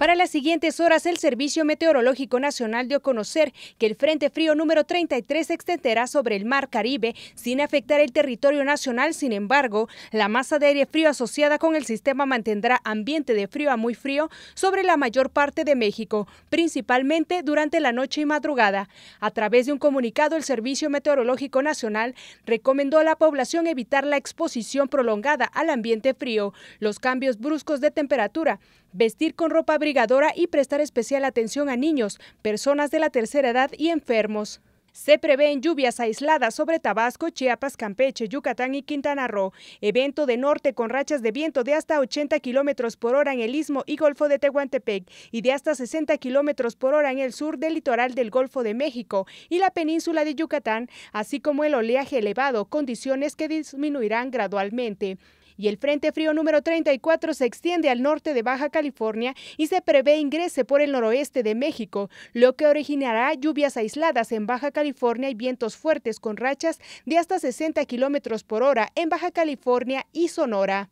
Para las siguientes horas, el Servicio Meteorológico Nacional dio a conocer que el Frente Frío número 33 se extenderá sobre el Mar Caribe sin afectar el territorio nacional. Sin embargo, la masa de aire frío asociada con el sistema mantendrá ambiente de frío a muy frío sobre la mayor parte de México, principalmente durante la noche y madrugada. A través de un comunicado, el Servicio Meteorológico Nacional recomendó a la población evitar la exposición prolongada al ambiente frío, los cambios bruscos de temperatura, vestir con ropa abrigadora y prestar especial atención a niños, personas de la tercera edad y enfermos. Se prevén lluvias aisladas sobre Tabasco, Chiapas, Campeche, Yucatán y Quintana Roo. Evento de norte con rachas de viento de hasta 80 kilómetros por hora en el istmo y Golfo de Tehuantepec y de hasta 60 kilómetros por hora en el sur del litoral del Golfo de México y la península de Yucatán, así como el oleaje elevado, condiciones que disminuirán gradualmente y el Frente Frío número 34 se extiende al norte de Baja California y se prevé ingrese por el noroeste de México, lo que originará lluvias aisladas en Baja California y vientos fuertes con rachas de hasta 60 kilómetros por hora en Baja California y Sonora.